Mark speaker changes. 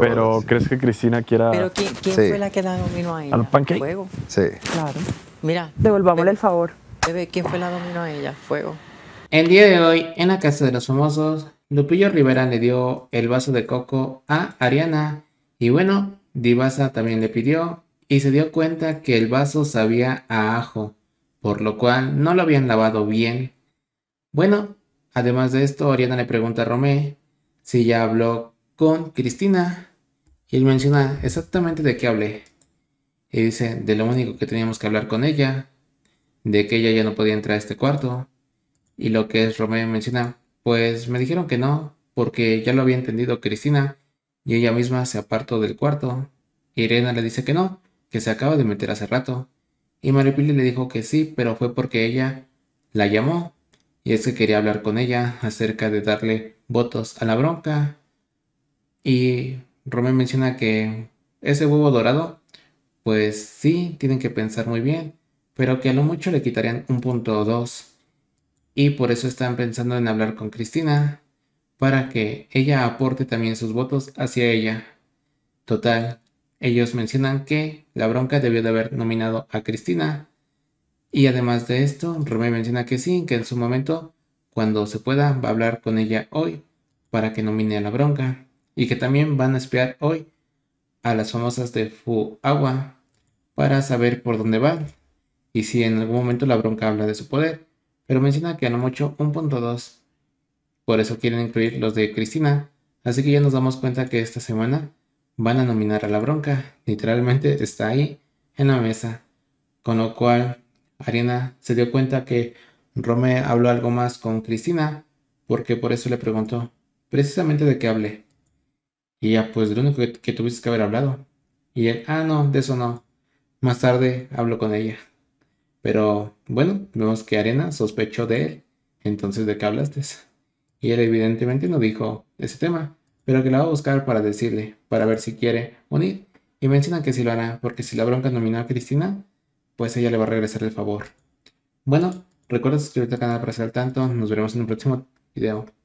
Speaker 1: Pero ¿crees que Cristina quiera...? Pero ¿quién, fue la que la dominó a ella? Fuego. Sí. Claro. Mira. Devolvámosle el favor. ¿quién fue la dominó a ella? Fuego. El día de hoy, en la Casa de los Famosos, Lupillo Rivera le dio el vaso de coco a Ariana. Y bueno, Divasa también le pidió y se dio cuenta que el vaso sabía a ajo, por lo cual no lo habían lavado bien. Bueno, además de esto, Ariana le pregunta a Romé si ya habló con Cristina y él menciona exactamente de qué hablé. Y dice de lo único que teníamos que hablar con ella, de que ella ya no podía entrar a este cuarto. Y lo que es Romeo menciona, pues me dijeron que no, porque ya lo había entendido Cristina y ella misma se apartó del cuarto. Irena le dice que no, que se acaba de meter hace rato. Y Maripili le dijo que sí, pero fue porque ella la llamó y es que quería hablar con ella acerca de darle votos a la bronca y Romeo menciona que ese huevo dorado, pues sí, tienen que pensar muy bien, pero que a lo mucho le quitarían un punto o dos. Y por eso están pensando en hablar con Cristina, para que ella aporte también sus votos hacia ella. Total, ellos mencionan que la bronca debió de haber nominado a Cristina. Y además de esto, Romeo menciona que sí, que en su momento, cuando se pueda, va a hablar con ella hoy para que nomine a la bronca y que también van a espiar hoy a las famosas de Fu Agua para saber por dónde van y si en algún momento la bronca habla de su poder, pero menciona que a no mucho 1.2, por eso quieren incluir los de Cristina, así que ya nos damos cuenta que esta semana van a nominar a la bronca, literalmente está ahí en la mesa, con lo cual Ariana se dio cuenta que Rome habló algo más con Cristina, porque por eso le preguntó precisamente de qué hablé. Y ya pues lo único que, tuviste que haber hablado. Y él, ah, no, de eso no. Más tarde hablo con ella. Pero bueno, vemos que Arena sospechó de él. Entonces, ¿de qué hablaste? Y él evidentemente no dijo ese tema, pero que la va a buscar para decirle, para ver si quiere unir. Y menciona que sí lo hará, porque si la bronca nominó a Cristina, pues ella le va a regresar el favor. Bueno, recuerda suscribirte al canal para estar al tanto. Nos veremos en un próximo video.